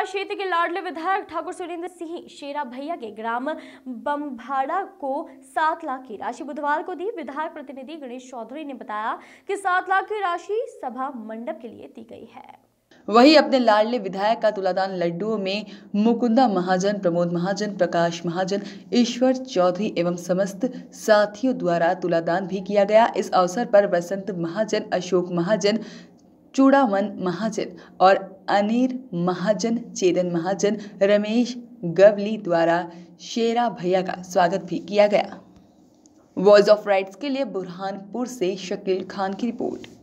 होशंगाबाद क्षेत्र के लाडले विधायक ठाकुर सुरेंद्र सिंह शेरा भैया के ग्राम बम्भाड़ा को सात लाख की राशि बुधवार को दी विधायक प्रतिनिधि गणेश चौधरी ने बताया कि सात लाख की राशि सभा मंडप के लिए दी गई है वहीं अपने लाडले विधायक का तुलादान लड्डुओं में मुकुंदा महाजन प्रमोद महाजन प्रकाश महाजन ईश्वर चौधरी एवं समस्त साथियों द्वारा तुलादान भी किया गया इस अवसर पर वसंत महाजन अशोक महाजन चूड़ावन महाजन और अनिर महाजन चेतन महाजन रमेश गवली द्वारा शेरा भैया का स्वागत भी किया गया वॉइस ऑफ राइट्स के लिए बुरहानपुर से शकील खान की रिपोर्ट